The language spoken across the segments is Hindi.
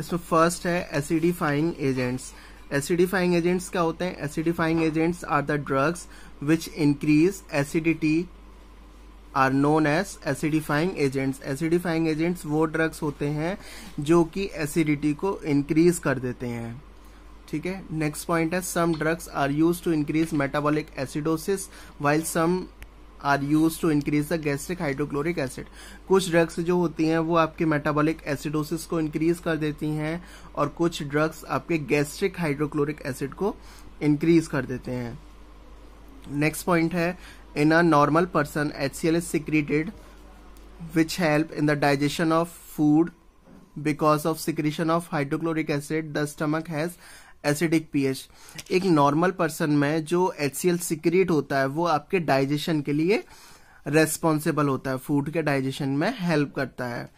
इसमें फर्स्ट है एसिडिफाइंग एजेंट्स एसिडिफाइंग एजेंट्स क्या होते हैं acidifying agents are the drugs which increase acidity are known as acidifying agents acidifying agents वो ड्रग्स होते हैं जो कि एसिडिटी को इंक्रीज कर देते हैं ठीक है नेक्स्ट पॉइंट है some drugs are used to increase metabolic acidosis while some are used to increase the gastric hydrochloric acid कुछ ड्रग्स जो होती हैं वो आपके मेटाबॉलिक एसिडोसिस को इंक्रीज कर देती हैं और कुछ ड्रग्स आपके गैस्ट्रिक हाइड्रोक्लोरिक एसिड को इंक्रीज कर देते हैं नेक्स्ट पॉइंट है in a normal person H C L is secreted which help in the digestion of food because of secretion of hydrochloric acid the stomach has acidic pH एक नॉर्मल पर्सन में जो एच सिक्रीट होता है वो आपके डाइजेशन के लिए रेस्पॉन्सिबल होता है फूड के डाइजेशन में हेल्प करता है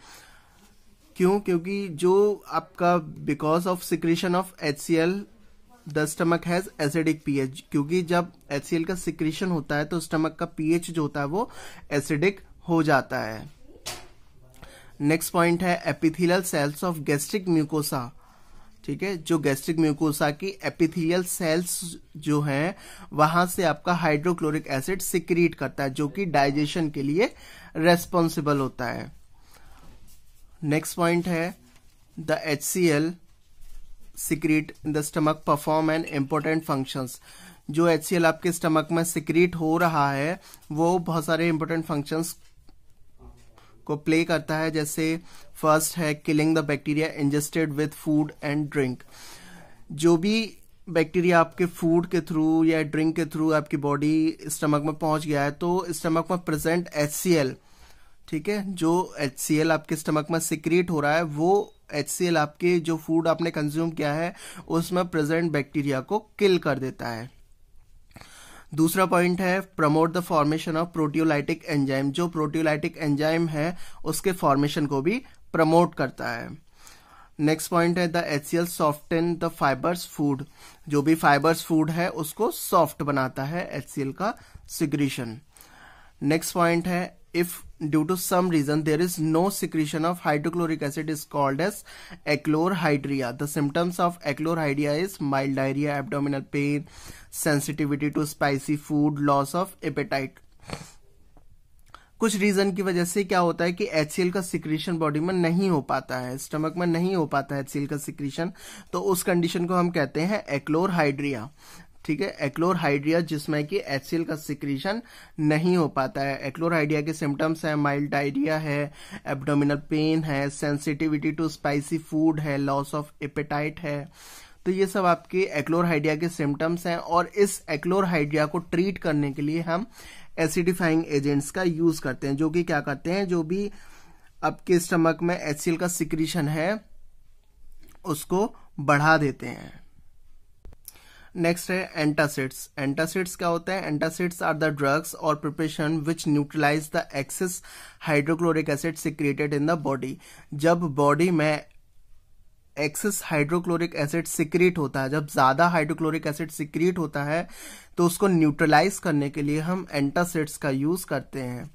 क्यों क्योंकि जो आपका because of secretion of H the stomach has acidic pH क्योंकि जब एच का सिक्रीशन होता है तो स्टमक का पीएच जो होता है वो एसिडिक हो जाता है नेक्स्ट पॉइंट है epithelial cells of gastric mucosa ठीक है जो गैस्ट्रिक म्यूकोसा की एपिथेलियल सेल्स जो हैं वहां से आपका हाइड्रोक्लोरिक एसिड सिक्रीट करता है जो कि डाइजेशन के लिए रेस्पॉन्सिबल होता है नेक्स्ट पॉइंट है the H C L secrete in the stomach perform an important function जो एच आपके स्टमक में सिक्रीट हो रहा है वो बहुत सारे इंपॉर्टेंट फंक्शंस को प्ले करता है जैसे फर्स्ट है killing the bacteria ingested with food and drink जो भी बैक्टीरिया आपके फूड के थ्रू या ड्रिंक के थ्रू आपकी बॉडी स्टमक में पहुंच गया है तो स्टमक में प्रेजेंट एच ठीक है जो एच आपके स्टमक में सिक्रिएट हो रहा है वो एच आपके जो फूड आपने कंज्यूम किया है उसमें प्रेजेंट बैक्टीरिया को किल कर देता है दूसरा पॉइंट है promote the formation of proteolytic enzyme जो प्रोटियोलाइटिक एंजाइम है उसके फॉर्मेशन को भी प्रमोट करता है नेक्स्ट पॉइंट है the H C soften the fibres food जो भी फाइबर्स फूड है उसको सॉफ्ट बनाता है एच का सिग्रीशन नेक्स्ट पॉइंट है if due to some reason there is no secretion of hydrochloric acid is called as achlorhydria the symptoms of achlorhydria is mild diarrhea abdominal pain sensitivity to spicy food loss of appetite कुछ रीजन की वजह से क्या होता है कि एच का सिक्रीशन बॉडी में नहीं हो पाता है स्टमक में नहीं हो पाता है एच का सिक्रीशन तो उस कंडीशन को हम कहते हैं एक्लोरहाइड्रिया ठीक है एक्लोरहाइड्रिया जिसमें कि एच का सिक्रीशन नहीं हो पाता है एक्लोरहाइड्रिया के सिम्टम्स हैं माइल्ड डायरिया है एब्डोमिनल पेन है सेंसिटिविटी टू स्पाइसी फूड है लॉस ऑफ एपेटाइट है तो ये सब आपके एक्लोरहाइड्रिया के सिम्टम्स हैं और इस एक्लोरहाइड्रिया को ट्रीट करने के लिए हम एसिडिफाइंग एजेंट्स का यूज करते हैं जो कि क्या करते हैं जो भी आपके स्टमक में एच का सिक्रीशन है उसको बढ़ा देते हैं नेक्स्ट है एंटासिड्स एंटासिड्स क्या होते हैं एंटासिड्स आर द ड्रग्स और preparation which neutralize the excess hydrochloric acid secreted in the body जब बॉडी में एक्सेस हाइड्रोक्लोरिक एसिड सिक्रीट होता है जब ज़्यादा हाइड्रोक्लोरिक एसिड सिक्रीट होता है तो उसको न्यूट्रलाइज करने के लिए हम एंटासिड्स का यूज़ करते हैं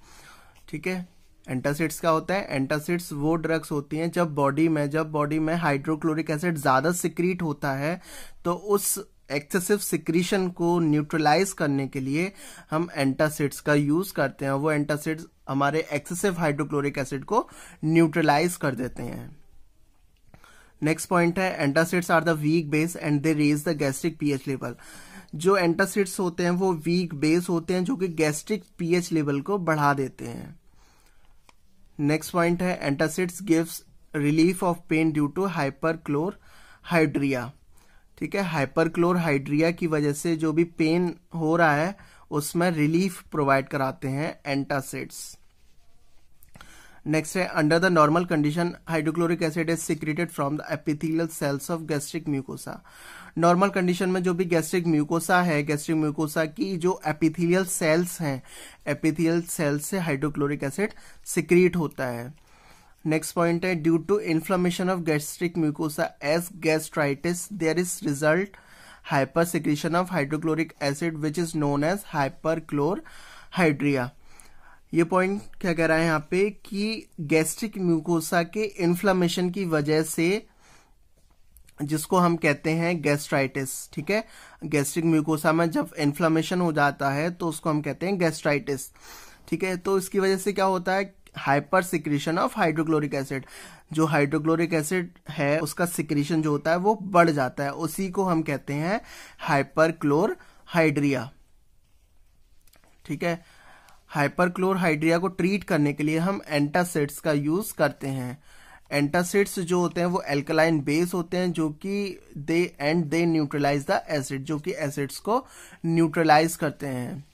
ठीक है एंटासिड्स क्या होता है एंटासिड्स वो ड्रग्स होती हैं जब बॉडी में जब बॉडी में हाइड्रोक्लोरिक एसिड ज़्यादा सिक्रीट होता है तो उस एक्सेसिव सिक्रीशन को न्यूट्रलाइज करने के लिए हम एंटासिड्स का यूज करते हैं वो एंटासिड्स हमारे एक्सेसिव हाइड्रोक्लोरिक एसिड को न्यूट्रलाइज कर देते हैं नेक्स्ट पॉइंट है antacids are the weak base and they raise the gastric pH level जो एंटासिड्स होते हैं वो वीक बेस होते हैं जो कि गैस्ट्रिक पीएच लेवल को बढ़ा देते हैं नेक्स्ट पॉइंट है antacids gives relief of pain due to hyperchlorhydria ठीक है हाइपरक्लोरहाइड्रिया की वजह से जो भी पेन हो रहा है उसमें रिलीफ प्रोवाइड कराते हैं एंटासिड्स नेक्स्ट है under the normal condition hydrochloric acid is secreted from the epithelial cells of gastric mucosa normal condition में जो भी गैस्ट्रिक म्यूकोसा है गैस्ट्रिक म्यूकोसा की जो एपिथेलियल सेल्स हैं एपिथेलियल सेल्स से हाइड्रोक्लोरिक एसिड सिक्रीट होता है नेक्स्ट पॉइंट है due to inflammation of gastric mucosa as gastritis there is result hyper secretion of hydrochloric acid which is known as क्लोर हाइड्रिया ये पॉइंट क्या कह रहा है यहाँ पे कि गैस्ट्रिक म्यूकोसा के इन्फ्लामेशन की वजह से जिसको हम कहते हैं गैस्ट्राइटिस ठीक है गैस्ट्रिक म्यूकोसा में जब इन्फ्लामेशन हो जाता है तो उसको हम कहते हैं गैस्ट्राइटिस ठीक है तो इसकी वजह से क्या होता है hyper secretion of hydrochloric acid जो हाइड्रोक्लोरिक एसिड है उसका सिक्रीशन जो होता है वो बढ़ जाता है उसी को हम कहते हैं हाइपर क्लोर हाइड्रिया ठीक है हाइपर क्लोर हाइड्रिया को ट्रीट करने के लिए हम एंटासिड्स का यूज करते हैं एंटासिड्स जो होते हैं वो एल्कलाइन बेस होते हैं जो कि they and they neutralize the acid जो कि एसिड्स को न्यूट्रलाइज करते हैं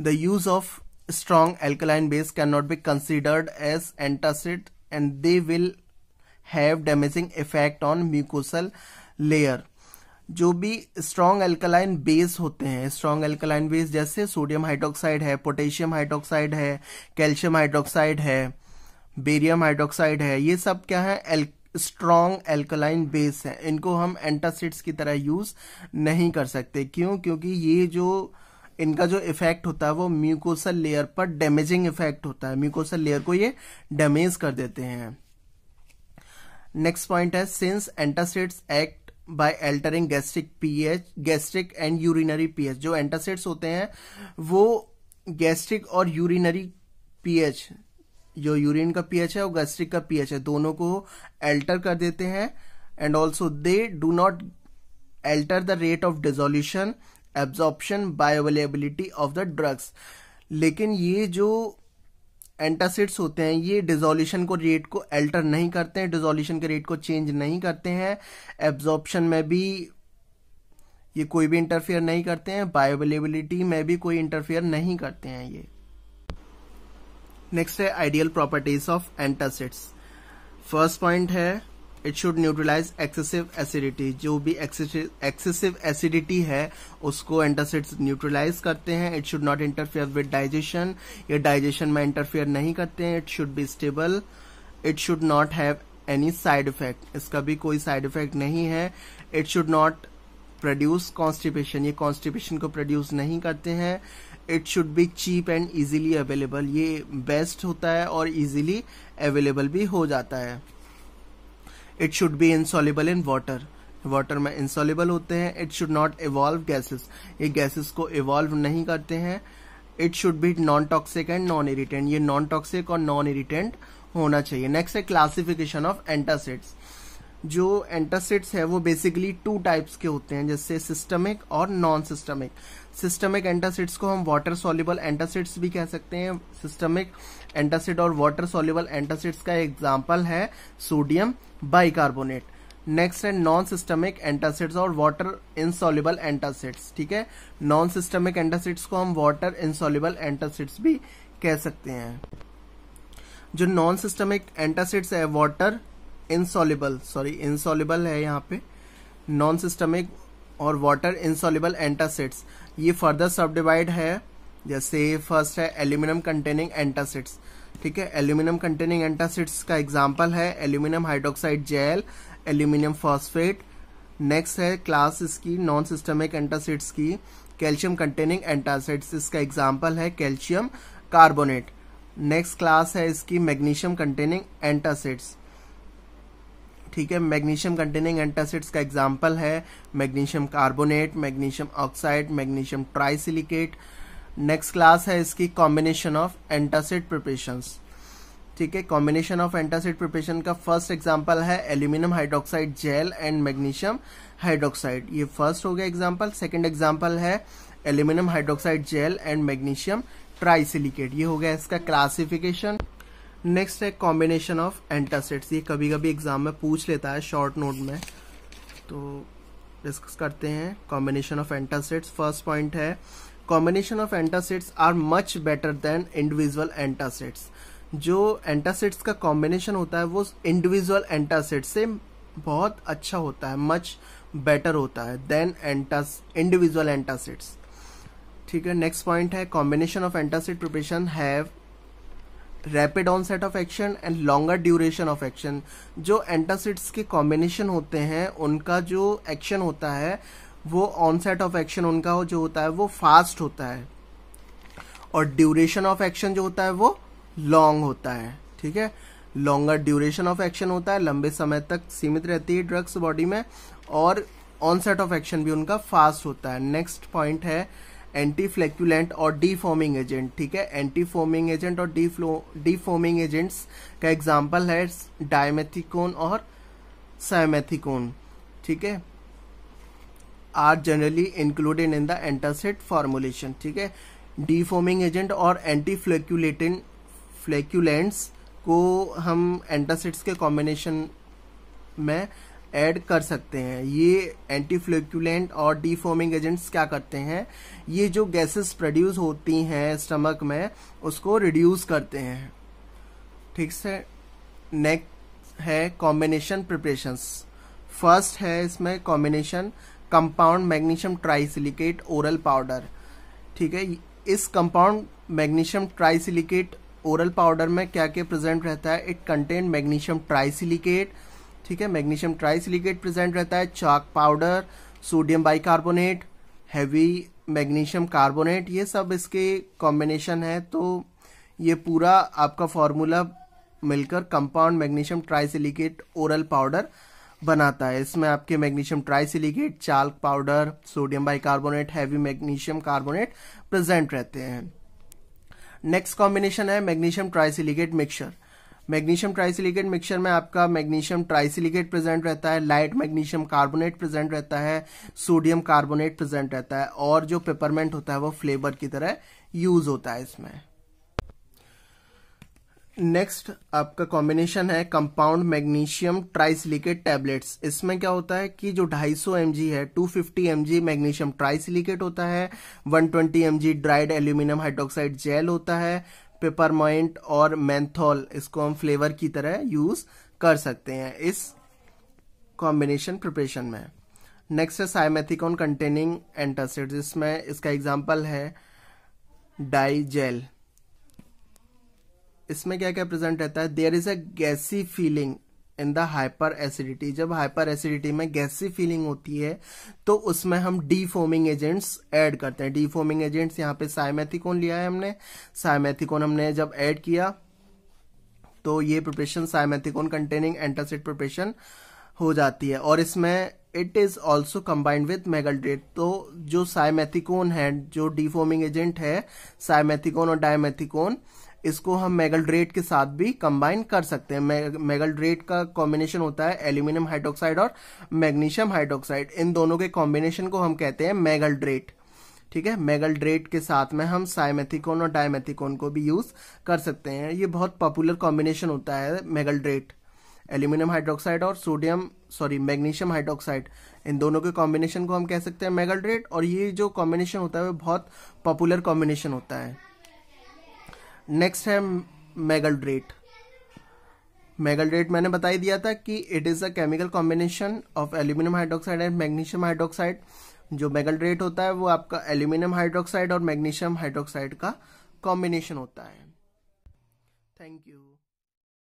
the use of strong alkaline base cannot be considered as antacid and they will have damaging effect on mucosal layer जो भी स्ट्रॉन्ग अल्कलाइन बेस होते हैं स्ट्रॉन्ग अल्कलाइन बेस जैसे सोडियम हाइड्रोक्साइड है पोटेशियम हाइड्रोक्साइड है कैल्शियम हाइड्रोक्साइड है बेरियम हाइड्रोक्साइड है ये सब क्या है स्ट्रॉन्ग एल्कलाइन बेस है इनको हम एंटासिड्स की तरह यूज नहीं कर सकते क्यों क्योंकि ये जो इनका जो इफेक्ट होता है वो म्यूकोसल लेयर पर डैमेजिंग इफेक्ट होता है म्यूकोसल लेयर को ये डैमेज कर देते हैं नेक्स्ट पॉइंट है since antacids act by altering gastric pH gastric and urinary pH जो एंटासिड्स होते हैं वो गैस्ट्रिक और यूरिनरी पीएच जो यूरिन का पीएच है और गैस्ट्रिक का पीएच है दोनों को एल्टर कर देते हैं and also they do not alter the rate of dissolution absorption bioavailability of the drugs लेकिन ये जो एंटासिड्स होते हैं ये डिजोल्यूशन को रेट को एल्टर नहीं करते हैं डिजोल्यूशन के रेट को चेंज नहीं करते हैं एब्जॉर्प्शन में भी ये कोई भी इंटरफेयर नहीं करते हैं बायोअवेलेबिलिटी में भी कोई इंटरफेयर नहीं करते हैं ये नेक्स्ट है ideal properties of antacids first point है it should neutralize excessive acidity जो भी एक्सेसिव एसिडिटी है उसको एंटासिड्स न्यूट्रलाइज करते हैं it should not interfere with digestion ये डाइजेशन में इंटरफेयर नहीं करते हैं it should be stable it should not have any side effect इसका भी कोई साइड इफेक्ट नहीं है it should not produce constipation ये कॉन्स्टिपेशन को प्रोड्यूस नहीं करते हैं it should be cheap and easily available ये बेस्ट होता है और इजिली अवेलेबल भी हो जाता है it should be insoluble in water water में इंसॉलेबल होते हैं it should not evolve gases ये गैसेस को इवॉल्व नहीं करते हैं it should be non toxic and non irritant ये नॉन टॉक्सिक और नॉन इरिटेंट होना चाहिए नेक्स्ट है क्लासिफिकेशन ऑफ एंटासिड्स जो एंटासिड्स है वो बेसिकली टू टाइप्स के होते हैं जैसे सिस्टमिक और नॉन सिस्टमिक सिस्टमिक एंटासिड्स को हम वाटर सॉल्युबल एंटासिड्स भी कह सकते हैं सिस्टमिक एंटासिड और वाटर सोल्यूबल एंटासिड्स का एग्जाम्पल है सोडियम बाइकार्बोनेट नेक्स्ट है नॉन सिस्टमिक एंटासिड्स और वाटर इनसॉल्युबल एंटासिड्स ठीक है नॉन सिस्टमिक एंटासिड्स को हम वाटर इनसॉल्युबल एंटासिड्स भी कह सकते हैं जो नॉन सिस्टमिक एंटासिड्स है वाटर इनसॉल्युबल सॉरी इनसॉल्युबल है यहाँ पे नॉन सिस्टमिक और वाटर इनसॉल्युबल एंटासिड्स ये फर्दर सब डिवाइड है जैसे फर्स्ट है एल्यूमिनियम कंटेनिंग एंटासिड्स ठीक है एल्यूमिनियम कंटेनिंग एंटासिड्स का एग्जाम्पल है aluminium hydroxide gel aluminium phosphate next है क्लास इसकी नॉन सिस्टमिक एंटासिड्स की कैल्शियम कंटेनिंग एंटासिड्स इसका एग्जाम्पल है कैल्शियम कार्बोनेट नेक्स्ट क्लास है इसकी मैग्नीशियम कंटेनिंग एंटासिड्स ठीक है मैग्नीशियम कंटेनिंग एंटासिड्स का एग्जाम्पल है magnesium carbonate magnesium oxide magnesium trisilicate next class है इसकी कॉम्बिनेशन ऑफ एंटासिड प्रिपरेशन ठीक है कॉम्बिनेशन ऑफ एंटासिड प्रिपरेशन का फर्स्ट एग्जाम्पल है aluminium hydroxide gel and magnesium hydroxide ये फर्स्ट हो गया एग्जाम्पल सेकेंड एग्जाम्पल है aluminium hydroxide gel and magnesium trisilicate ये हो गया इसका क्लासिफिकेशन नेक्स्ट है कॉम्बिनेशन ऑफ एंटासिड्स ये कभी कभी एग्जाम में पूछ लेता है शॉर्ट नोट में तो डिस्कस करते हैं combination of antacids first point है combination of antacids are much better than individual antacids जो एंटासिड्स का कॉम्बिनेशन होता है वो इंडिविजुअल एंटासिड से बहुत अच्छा होता है मच बेटर होता है देन एंटास इंडिविजुअल एंटासिड्स ठीक है नेक्स्ट पॉइंट है combination of antacid preparation have rapid set of action and longer duration of action जो एंटासिड्स के कॉम्बिनेशन होते हैं उनका जो एक्शन होता है वो ऑनसेट ऑफ एक्शन उनका जो होता है वो फास्ट होता है और ड्यूरेशन ऑफ एक्शन जो होता है वो लॉन्ग होता है ठीक है लॉन्गर ड्यूरेशन ऑफ एक्शन होता है लंबे समय तक सीमित रहती है ड्रग्स बॉडी में और ऑनसेट ऑफ एक्शन भी उनका फास्ट होता है नेक्स्ट पॉइंट है एंटी फ्लैक्यूलेंट और डीफॉर्मिंग एजेंट ठीक है एंटी फॉर्मिंग एजेंट और डी डीफॉर्मिंग एजेंट्स का एग्जाम्पल है डायमेथिकोन और साइमेथिकोन ठीक है are generally included in the antacid formulation ठीक है डीफोमिंग एजेंट और एंटी फ्लैक्यूलेटिन फ्लैक्यूलेंट्स को हम एंटासिड्स के कॉम्बिनेशन में ऐड कर सकते हैं ये एंटी फ्लैक्यूलेंट और डीफोमिंग एजेंट्स क्या करते हैं ये जो गैसेस प्रोड्यूस होती हैं स्टमक में उसको रिड्यूस करते हैं ठीक से नेक्स्ट है कॉम्बिनेशन प्रिपरेशंस फर्स्ट है इसमें combination compound magnesium trisilicate oral powder ठीक है इस compound magnesium trisilicate oral powder में क्या क्या प्रेजेंट रहता है इट कंटेन मैग्नीशियम ट्राइसिलिकेट ठीक है मैग्नीशियम ट्राइसिलिकेट प्रेजेंट रहता है chalk powder sodium bicarbonate heavy magnesium carbonate ये सब इसके कॉम्बिनेशन है तो ये पूरा आपका फॉर्मूला मिलकर compound magnesium trisilicate oral powder बनाता है इसमें आपके magnesium trisilicate chalk powder sodium bicarbonate heavy magnesium carbonate present रहते हैं नेक्स्ट कॉम्बिनेशन है magnesium trisilicate mixture magnesium trisilicate mixture में आपका मैग्नीशियम ट्राइसिलिकेट प्रेजेंट रहता है लाइट मैग्नीशियम कार्बोनेट प्रेजेंट रहता है सोडियम कार्बोनेट प्रेजेंट रहता है और जो पेपरमेंट होता है वो फ्लेवर की तरह यूज होता है इसमें नेक्स्ट आपका कॉम्बिनेशन है कंपाउंड मैग्नीशियम ट्राइसिलिकेट टैबलेट्स इसमें क्या होता है कि जो 250 सौ है 250 फिफ्टी मैग्नीशियम ट्राइसिलिकेट होता है 120 twenty dried aluminium hydroxide gel होता है पेपरमाइंट और मैंथोल इसको हम फ्लेवर की तरह यूज कर सकते हैं इस कॉम्बिनेशन प्रिपरेशन में नेक्स्ट है साइमेथिकॉन कंटेनिंग एंटासिड इसमें इसका एग्जाम्पल है डाई जेल इसमें क्या क्या प्रेजेंट रहता है there is a gassy feeling in the hyper acidity जब हाइपर एसिडिटी में गैसी फीलिंग होती है तो उसमें हम डीफोमिंग एजेंट्स ऐड करते हैं डीफोमिंग एजेंट्स यहाँ पे साइमेथिकोन लिया है हमने साइमेथिकोन हमने जब ऐड किया तो ये preparation simethicone containing antacid preparation हो जाती है और इसमें it is also combined with magaldrate तो जो साइमेथिकोन है जो डीफोमिंग एजेंट है साइमेथिकोन और डायमेथिकोन इसको हम मेगलड्रेट के साथ भी कंबाइन कर सकते हैं मे, का कॉम्बिनेशन होता है एल्यूमिनियम हाइड्रोक्साइड और मैग्नीशियम हाइड्रोक्साइड इन दोनों के कॉम्बिनेशन को हम कहते हैं मेगलड्रेट ठीक है मेगलड्रेट के साथ में हम साइमेथिकोन और डायमेथिकोन को भी यूज कर सकते हैं ये बहुत पॉपुलर कॉम्बिनेशन होता है मेगलड्रेट एल्यूमिनियम हाइड्रोक्साइड और सोडियम सॉरी मैग्नीशियम हाइड्रोक्साइड इन दोनों के कॉम्बिनेशन को हम कह सकते हैं मेगलड्रेट और ये जो कॉम्बिनेशन होता है वो बहुत पॉपुलर कॉम्बिनेशन होता है नेक्स्ट है मेगल मेगल्ड्रेट मैंने बताई दिया था कि it is a chemical combination of aluminium hydroxide and magnesium hydroxide जो मेगलड्रेट होता है वो आपका एल्यूमिनियम हाइड्रोक्साइड और मैग्नीशियम हाइड्रोक्साइड का कॉम्बिनेशन होता है थैंक यू